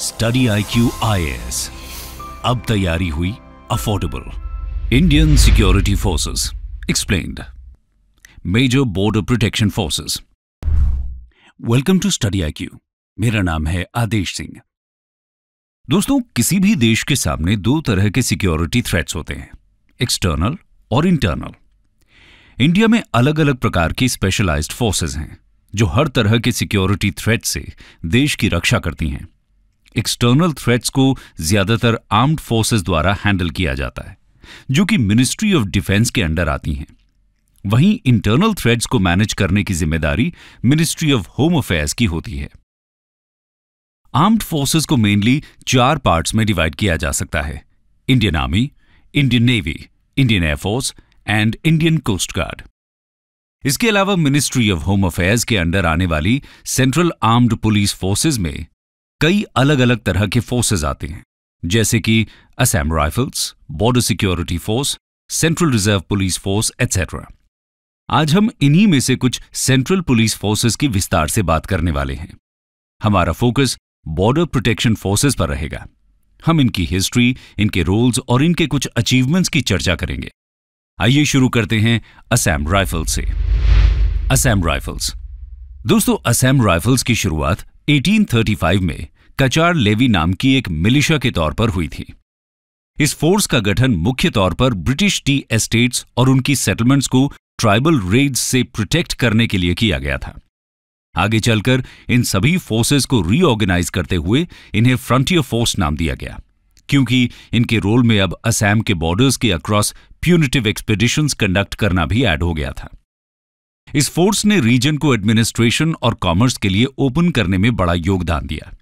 study I Q S अब तैयारी हुई affordable Indian security forces explain major border protection forces welcome to study I Q मेरा नाम है आदेश सिंह दोस्तों किसी भी देश के सामने दो तरह के सिक्योरिटी थ्रेट्स होते हैं एक्सटर्नल और इंटरनल इंडिया में अलग अलग प्रकार की स्पेशलाइज्ड फोर्सेस हैं जो हर तरह के सिक्योरिटी थ्रेट से देश की रक्षा करती हैं एक्सटर्नल थ्रेट्स को ज्यादातर आर्म्ड फोर्सेस द्वारा हैंडल किया जाता है जो कि मिनिस्ट्री ऑफ डिफेंस के अंडर आती हैं वहीं इंटरनल थ्रेड्स को मैनेज करने की जिम्मेदारी मिनिस्ट्री ऑफ होम अफेयर्स की होती है आर्म्ड फोर्सेस को मेनली चार पार्ट्स में डिवाइड किया जा सकता है Indian army Indian navy Indian air force and Indian coast guard इसके अलावा मिनिस्ट्री ऑफ होम अफेयर्स के अंडर आने वाली सेंट्रल आर्म्ड पुलिस फोर्सेज में कई अलग अलग तरह के फोर्सेज आते हैं जैसे कि Assam rifles border security force central reserve police force etcetera आज हम इन्हीं में से कुछ सेंट्रल पुलिस फोर्सेस की विस्तार से बात करने वाले हैं हमारा फोकस बॉर्डर प्रोटेक्शन फोर्सेस पर रहेगा हम इनकी हिस्ट्री इनके रोल्स और इनके कुछ अचीवमेंट्स की चर्चा करेंगे आइए शुरू करते हैं असम राइफल्स से असम राइफल्स दोस्तों असम राइफल्स की शुरुआत 1835 में कचार लेवी नाम की एक मिलिशा के तौर पर हुई थी इस फोर्स का गठन मुख्य तौर पर ब्रिटिश टी एस्टेट्स और उनकी सेटलमेंट्स को ट्राइबल रेड्स से प्रोटेक्ट करने के लिए किया गया था आगे चलकर इन सभी फोर्सेस को रीऑर्गेनाइज करते हुए इन्हें फ्रंटियर फोर्स नाम दिया गया क्योंकि इनके रोल में अब असम के बॉर्डर्स के अक्रॉस प्यूनिटिव एक्सपेडिशंस कंडक्ट करना भी ऐड हो गया था इस फोर्स ने रीजन को एडमिनिस्ट्रेशन और कॉमर्स के लिए ओपन करने में बड़ा योगदान दिया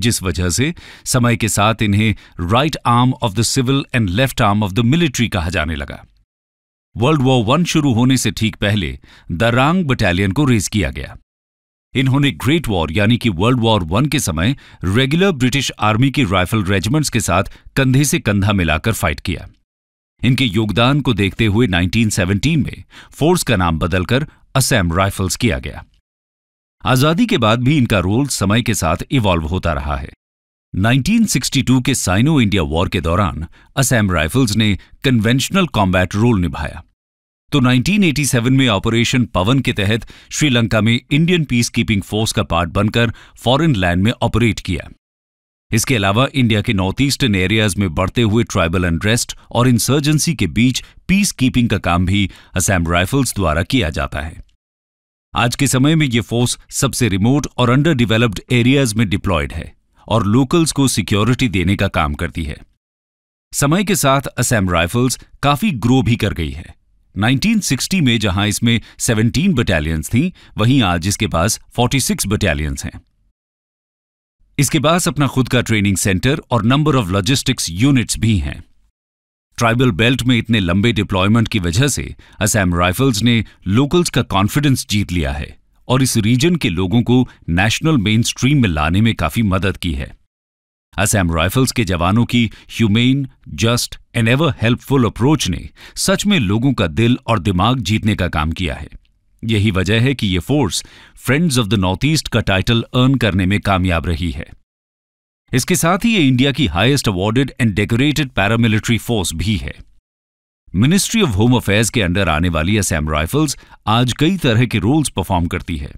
जिस वजह से समय के साथ इन्हें right arm of the civil and left arm of the military कहा जाने लगा वर्ल्ड वॉर वन शुरू होने से ठीक पहले दरांग बटालियन को रेज किया गया इन्होंने ग्रेट वॉर यानी कि वर्ल्ड वॉर वन के समय रेगुलर ब्रिटिश आर्मी की राइफल रेजिमेंट्स के साथ कंधे से कंधा मिलाकर फाइट किया इनके योगदान को देखते हुए 1917 में फोर्स का नाम बदलकर असैम राइफल्स किया गया आजादी के बाद भी इनका रोल समय के साथ इवॉल्व होता रहा है 1962 के साइनो इंडिया वॉर के दौरान असम राइफल्स ने कन्वेंशनल कॉम्बैट रोल निभाया तो 1987 में ऑपरेशन पवन के तहत श्रीलंका में इंडियन पीस कीपिंग फोर्स का पार्ट बनकर फॉरेन लैंड में ऑपरेट किया इसके अलावा इंडिया के नॉर्थ ईस्टर्न एरियाज में बढ़ते हुए ट्राइबल अनरेस्ट और इंसर्जेंसी के बीच पीस कीपिंग का काम भी असैम राइफल्स द्वारा किया जाता है आज के समय में ये फोर्स सबसे रिमोट और अंडर डेवलप्ड एरियाज में डिप्लॉयड है और लोकल्स को सिक्योरिटी देने का काम करती है समय के साथ असम राइफल्स काफी ग्रो भी कर गई है 1960 में जहां इसमें 17 बटालियंस थीं वहीं आज इसके पास 46 बटालियंस हैं इसके पास अपना खुद का ट्रेनिंग सेंटर और नंबर ऑफ लॉजिस्टिक्स यूनिट्स भी हैं ट्राइबल बेल्ट में इतने लंबे डिप्लॉयमेंट की वजह से असम राइफल्स ने लोकल्स का कॉन्फिडेंस जीत लिया है और इस रीजन के लोगों को नेशनल मेन स्ट्रीम में लाने में काफी मदद की है असम राइफल्स के जवानों की humane just and ever helpful approach ने सच में लोगों का दिल और दिमाग जीतने का काम किया है यही वजह है कि ये force friends of the north east का टाइटल अर्न करने में कामयाब रही है इसके साथ ही ये इंडिया की highest awarded and decorated paramilitary force भी है मिनिस्ट्री ऑफ होम अफेयर्स के अंडर आने वाली असैम राइफल्स आज कई तरह के रोल्स परफॉर्म करती है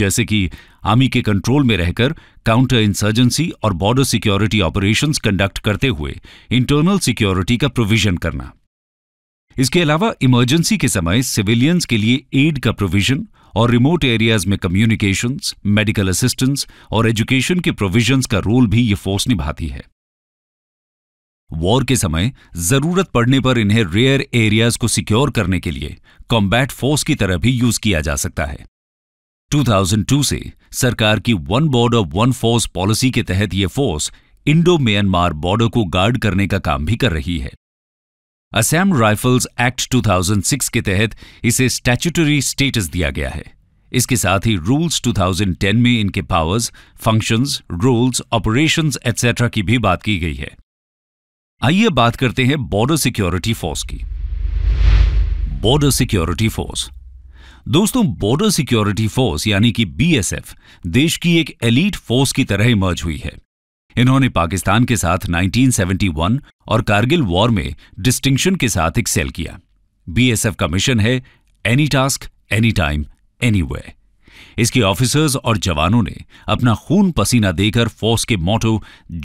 जैसे कि आर्मी के कंट्रोल में रहकर काउंटर इंसर्जेंसी और बॉर्डर सिक्योरिटी ऑपरेशंस कंडक्ट करते हुए इंटरनल सिक्योरिटी का प्रोविजन करना इसके अलावा इमरजेंसी के समय सिविलियंस के लिए एड का प्रोविजन और रिमोट एरियाज में कम्युनिकेशंस, मेडिकल असिस्टेंस और एजुकेशन के प्रोविजंस का रोल भी ये फोर्स निभाती है वॉर के समय जरूरत पड़ने पर इन्हें रेयर एरियाज को सिक्योर करने के लिए कॉम्बैट फोर्स की तरह भी यूज किया जा सकता है 2002 से सरकार की one border one force policy के तहत यह फोर्स इंडो म्यांमार बॉर्डर को गार्ड करने का काम भी कर रही है असम राइफल्स एक्ट 2006 के तहत इसे स्टैचूटरी स्टेटस दिया गया है इसके साथ ही रूल्स 2010 में इनके powers functions roles operations etcetera की भी बात की गई है आइए बात करते हैं बॉर्डर सिक्योरिटी फोर्स की बॉर्डर सिक्योरिटी फोर्स दोस्तों बॉर्डर सिक्योरिटी फोर्स यानी कि बीएसएफ देश की एक एलीट फोर्स की तरह इमर्ज हुई है इन्होंने पाकिस्तान के साथ 1971 और कारगिल वॉर में डिस्टिंक्शन के साथ एक्सेल किया बीएसएफ का मिशन है any task any time any इसके ऑफिसर्स और जवानों ने अपना खून पसीना देकर फोर्स के मोटो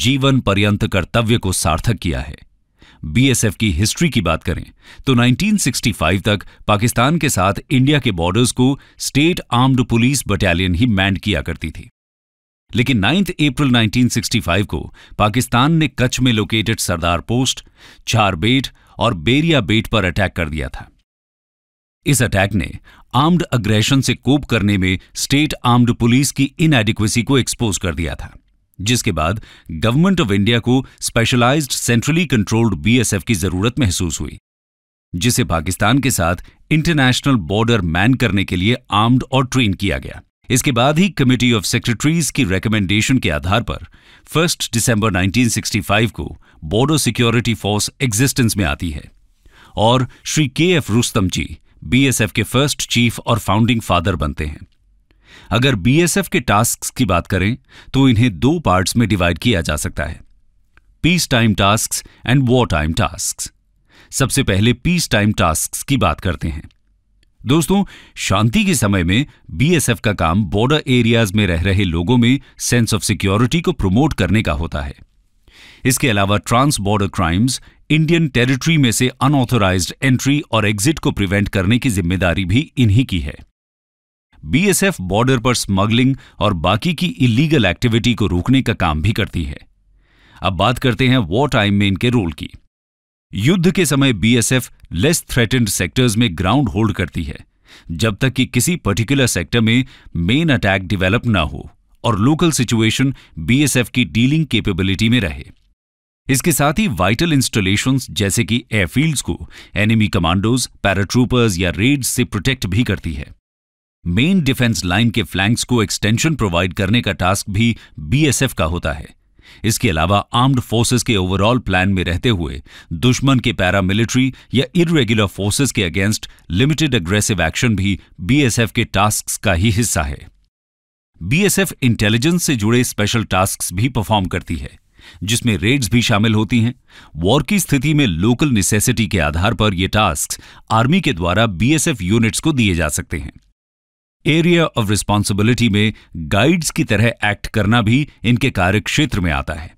जीवन पर्यंत कर्तव्य को सार्थक किया है बीएसएफ की हिस्ट्री की बात करें तो 1965 तक पाकिस्तान के साथ इंडिया के बॉर्डर्स को स्टेट आर्म्ड पुलिस बटालियन ही मैंड किया करती थी लेकिन नाइन्थ अप्रैल 1965 को पाकिस्तान ने कच्छ में लोकेटेड सरदार पोस्ट चार बेट और बेरिया बेट पर अटैक कर दिया था इस अटैक ने आर्म्ड अग्रेशन से कोप करने में स्टेट आर्म्ड पुलिस की इनएडिक्वेसी को एक्सपोज कर दिया था जिसके बाद गवर्नमेंट ऑफ इंडिया को स्पेशलाइज्ड सेंट्रली कंट्रोल्ड बीएसएफ की जरूरत महसूस हुई जिसे पाकिस्तान के साथ इंटरनेशनल बॉर्डर मैन करने के लिए आर्म्ड और ट्रेन किया गया इसके बाद ही कमेटी ऑफ सेक्रेटरीज की रिकमेंडेशन के आधार पर 1 दिसंबर 1965 को बॉर्डर सिक्योरिटी फोर्स एग्जिस्टेंस में आती है और Shri K F Rustam ji BSF के फर्स्ट चीफ और फाउंडिंग फादर बनते हैं अगर बीएसएफ के टास्क की बात करें तो इन्हें दो पार्ट्स में डिवाइड किया जा सकता है peace time task and war time task सबसे पहले पीस टाइम टास्क की बात करते हैं दोस्तों शांति के समय में बीएसएफ का काम बॉर्डर एरियाज में रह रहे लोगों में सेंस ऑफ सिक्योरिटी को प्रमोट करने का होता है इसके अलावा trans border crimes Indian territory में से अनऑथोराइज एंट्री और एग्जिट को प्रिवेंट करने की जिम्मेदारी भी इन्हीं की है बीएसएफ बॉर्डर पर स्मगलिंग और बाकी की इलीगल एक्टिविटी को रोकने का काम भी करती है अब बात करते हैं वॉर टाइम में इनके रोल की युद्ध के समय बीएसएफ लेस थ्रेटेंड सेक्टर्स में ग्राउंड होल्ड करती है जब तक कि किसी पर्टिकुलर सेक्टर में मेन अटैक डेवलप ना हो और लोकल सिचुएशन बीएसएफ की डीलिंग कैपेबिलिटी में रहे इसके साथ ही वाइटल इंस्टॉलेशंस जैसे कि एयरफील्ड्स को एनिमी कमांडोज पैराट्रूपर्स या रेड्स से प्रोटेक्ट भी करती है मेन डिफेंस लाइन के फ्लैंक्स को एक्सटेंशन प्रोवाइड करने का टास्क भी बीएसएफ का होता है इसके अलावा आर्म्ड फोर्सेस के ओवरऑल प्लान में रहते हुए दुश्मन के पैरामिलिट्री या इरेगुलर फोर्सेस के अगेंस्ट लिमिटेड अग्रेसिव एक्शन भी बीएसएफ के टास्क का ही हिस्सा है बीएसएफ इंटेलिजेंस से जुड़े स्पेशल टास्क भी परफॉर्म करती है जिसमें रेड्स भी शामिल होती हैं वॉर की स्थिति में लोकल नेसेसिटी के आधार पर ये टास्क आर्मी के द्वारा बीएसएफ यूनिट्स को दिए जा सकते हैं एरिया ऑफ रिस्पॉन्सिबिलिटी में गाइड्स की तरह एक्ट करना भी इनके कार्य क्षेत्र में आता है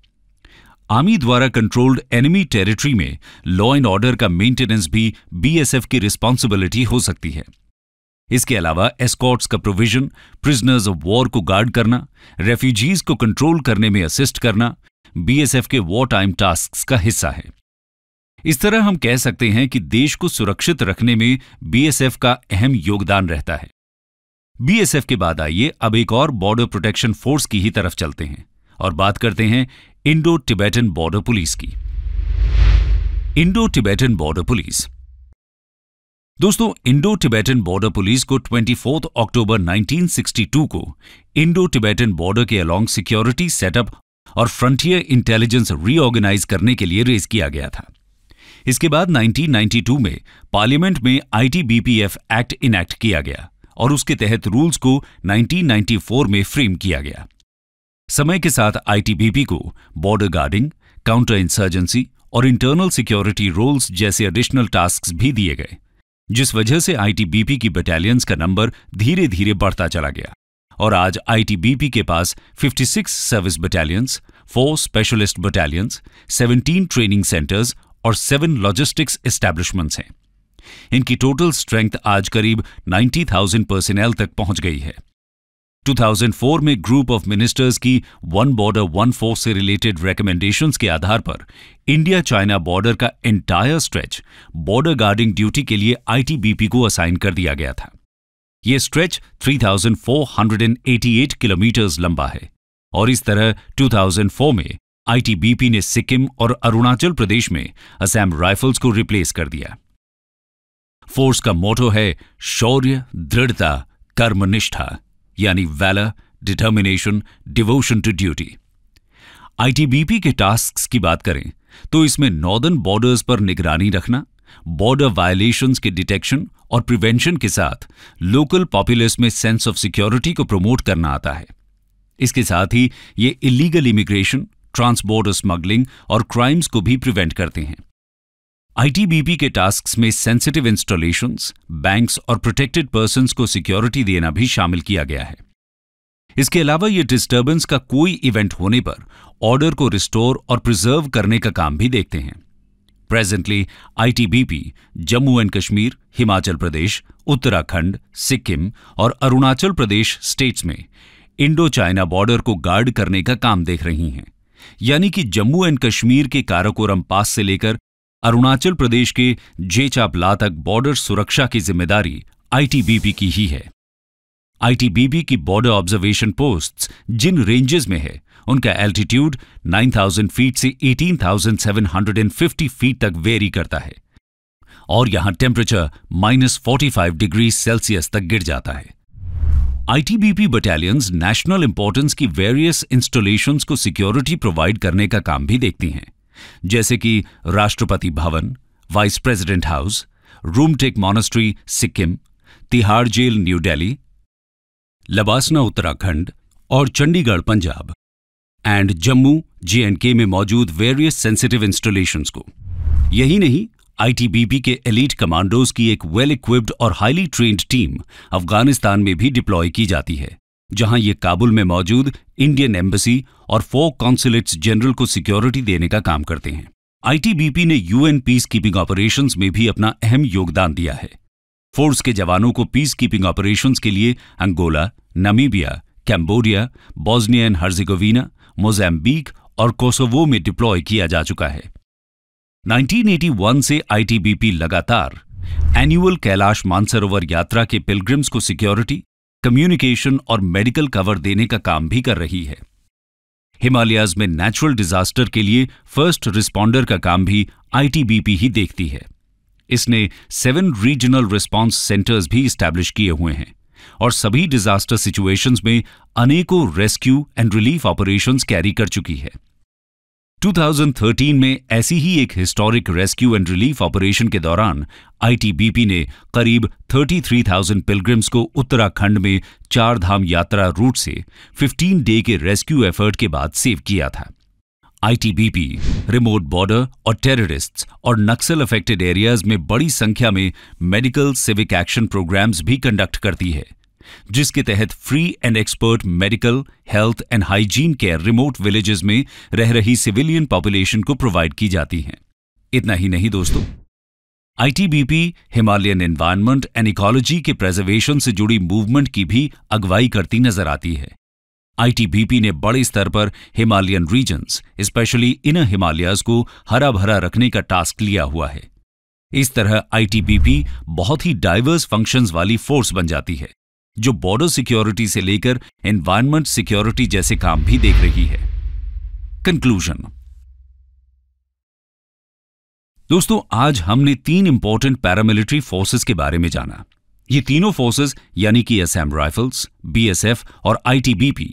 आर्मी द्वारा कंट्रोल्ड एनिमी टेरिटरी में लॉ एंड ऑर्डर का मेंटेनेंस भी बीएसएफ की रिस्पॉन्सिबिलिटी हो सकती है इसके अलावा एस्कॉट्स का प्रोविजन प्रिजनर्स ऑफ वॉर को गार्ड करना रेफ्यूजीज को कंट्रोल करने में असिस्ट करना बीएसएफ के वॉर टाइम टास्क का हिस्सा है इस तरह हम कह सकते हैं कि देश को सुरक्षित रखने में बीएसएफ का अहम योगदान रहता है बीएसएफ के बाद आइए अब एक और बॉर्डर प्रोटेक्शन फोर्स की ही तरफ चलते हैं और बात करते हैं इंडो टिबेटन बॉर्डर पुलिस की इंडो टिबेटन बॉर्डर पुलिस दोस्तों इंडो टिबेटन बॉर्डर पुलिस को 24 अक्टूबर 1962 को इंडो टिबेटन बॉर्डर के अलोंग सिक्योरिटी सेटअप और फ्रंटियर इंटेलिजेंस रीऑर्गेनाइज करने के लिए रेज किया गया था इसके बाद 1992 में पार्लियामेंट में आईटीबीपीएफ एक्ट इनैक्ट किया गया और उसके तहत रूल्स को 1994 में फ्रेम किया गया समय के साथ आईटीबीपी को बॉर्डर गार्डिंग काउंटर इंसर्जेंसी और इंटरनल सिक्योरिटी रोल्स जैसे एडिशनल टास्क भी दिए गए जिस वजह से आईटीबीपी की बटालियंस का नंबर धीरे धीरे बढ़ता चला गया और आज आईटीबीपी के पास 56 service battalions four specialist battalions 17 training centres और सेवन लॉजिस्टिक्स एस्टैब्लिशमेंट्स हैं इनकी टोटल स्ट्रेंथ आज करीब 90,000 पर्सनल तक पहुंच गई है 2004 में ग्रुप ऑफ मिनिस्टर्स की वन बॉर्डर वन फोर्स से रिलेटेड रिकमेंडेशंस के आधार पर इंडिया चाइना बॉर्डर का entire stretch border guarding duty के लिए आईटीबीपी को असाइन कर दिया गया था यह स्ट्रेच 3,488 किलोमीटर्स लंबा है और इस तरह 2004 में आईटीबीपी ने सिक्किम और अरुणाचल प्रदेश में असम राइफल्स को रिप्लेस कर दिया फोर्स का मोटो है शौर्य दृढ़ता कर्मनिष्ठा यानी valour determination devotion to duty ITBP के टास्क की बात करें तो इसमें नॉर्दर्न बॉर्डर्स पर निगरानी रखना बॉर्डर वायलेशंस के डिटेक्शन और प्रिवेंशन के साथ लोकल पॉपुलर्स में सेंस ऑफ सिक्योरिटी को प्रमोट करना आता है इसके साथ ही ये इलीगल इमिग्रेशन ट्रांसबॉर्डर स्मगलिंग और क्राइम्स को भी प्रिवेंट करते हैं आईटीबीपी के टास्क में सेंसिटिव इंस्टॉलेशंस, बैंक्स और प्रोटेक्टेड पर्सन को सिक्योरिटी देना भी शामिल किया गया है इसके अलावा ये डिस्टर्बेंस का कोई इवेंट होने पर ऑर्डर को रिस्टोर और प्रिजर्व करने का काम भी देखते हैं presently ITBP Jammu and Kashmir Himachal Pradesh Uttarakhand Sikkim और अरुणाचल प्रदेश स्टेट्स में इंडो चाइना बॉर्डर को गार्ड करने का काम देख रही हैं यानी कि जम्मू एंड कश्मीर के काराकोरम पास से लेकर अरुणाचल प्रदेश के जेचापला तक बॉर्डर सुरक्षा की जिम्मेदारी आईटीबीपी की ही है आईटीबीपी की बॉर्डर ऑब्जर्वेशन पोस्ट्स जिन रेंजेस में है उनका एल्टीट्यूड 9000 फीट से 18,750 फीट तक वेरी करता है और यहां टेम्परेचर माइनस 45 डिग्री सेल्सियस तक गिर जाता है आईटीबीपी बटालियंस नेशनल इंपॉर्टेंस की वेरियस इंस्टॉलेशंस को सिक्योरिटी प्रोवाइड करने का काम भी देखती हैं जैसे कि Rashtrapati Bhavan vice president house Rumtek monastery Sikkim Tihar jail new Delhi LBSNAA Uttarakhand और चंडीगढ़ पंजाब एंड जम्मू जेएनके में मौजूद वेरियस सेंसिटिव इंस्टॉलेशंस को यही नहीं आईटीबीपी के एलीट कमांडोज की एक वेल इक्विप्ड और हाईली ट्रेन्ड टीम अफगानिस्तान में भी डिप्लॉय की जाती है जहां ये काबुल में मौजूद इंडियन एम्बेसी और फोर कॉन्सुलेट्स जनरल को सिक्योरिटी देने का काम करते हैं आईटीबीपी ने यूएन पीस कीपिंग ऑपरेशन में भी अपना अहम योगदान दिया है फोर्स के जवानों को पीस कीपिंग ऑपरेशन के लिए Angola Namibia Cambodia Bosnia and Herzegovina Mozambique और कोसोवो में डिप्लॉय किया जा चुका है 1981 से आईटीबीपी लगातार एनुअल कैलाश मानसरोवर यात्रा के पिलग्रिम्स को सिक्योरिटी कम्युनिकेशन और मेडिकल कवर देने का काम भी कर रही है हिमालयाज में नेचुरल डिजास्टर के लिए फर्स्ट रिस्पॉन्डर का काम भी आईटीबीपी ही देखती है इसने सेवन रीजनल रिस्पॉन्स सेंटर्स भी स्टैब्लिश किए हुए हैं और सभी डिजास्टर सिचुएशंस में अनेकों rescue and relief operations carry कर चुकी है 2013 में ऐसी ही एक historic rescue and relief operation के दौरान आईटीबीपी ने करीब 33,000 पिलग्रिम्स को उत्तराखंड में चार धाम यात्रा रूट से 15 डे के रेस्क्यू एफर्ट के बाद सेव किया था आईटीबीपी रिमोट बॉर्डर और टेररिस्ट्स और नक्सल अफेक्टेड एरियाज में बड़ी संख्या में मेडिकल सिविक एक्शन प्रोग्राम्स भी कंडक्ट करती है जिसके तहत free and expert medical health and hygiene care remote villages में रह रही सिविलियन पॉपुलेशन को प्रोवाइड की जाती है इतना ही नहीं दोस्तों ITBP Himalayan environment and ecology के प्रेजर्वेशन से जुड़ी मूवमेंट की भी अगुवाई करती नजर आती है आईटीबीपी ने बड़े स्तर पर Himalayan regions specially inner Himalayas को हरा भरा रखने का टास्क लिया हुआ है इस तरह आईटीबीपी बहुत ही डाइवर्स फंक्शंस वाली फोर्स बन जाती है जो बॉर्डर सिक्योरिटी से लेकर एनवायरमेंट सिक्योरिटी जैसे काम भी देख रही है कंक्लूजन दोस्तों आज हमने तीन इंपॉर्टेंट पैरामिलिट्री फोर्सेस के बारे में जाना ये तीनों फोर्सेस यानी कि एसएम राइफल्स बीएसएफ और आईटीबीपी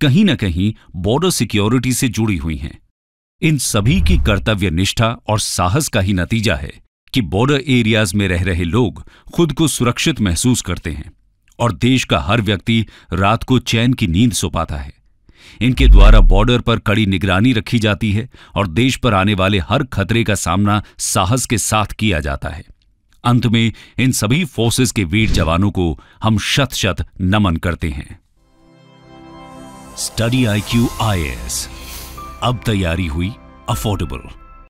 कहीं ना कहीं बॉर्डर सिक्योरिटी से जुड़ी हुई हैं इन सभी की कर्तव्य निष्ठा और साहस का ही नतीजा है कि बॉर्डर एरियाज में रह रहे लोग खुद को सुरक्षित महसूस करते हैं और देश का हर व्यक्ति रात को चैन की नींद सो पाता है इनके द्वारा बॉर्डर पर कड़ी निगरानी रखी जाती है और देश पर आने वाले हर खतरे का सामना साहस के साथ किया जाता है अंत में इन सभी फोर्सेस के वीर जवानों को हम शत शत नमन करते हैं स्टडी आई क्यू आई अब तैयारी हुई अफोर्डेबल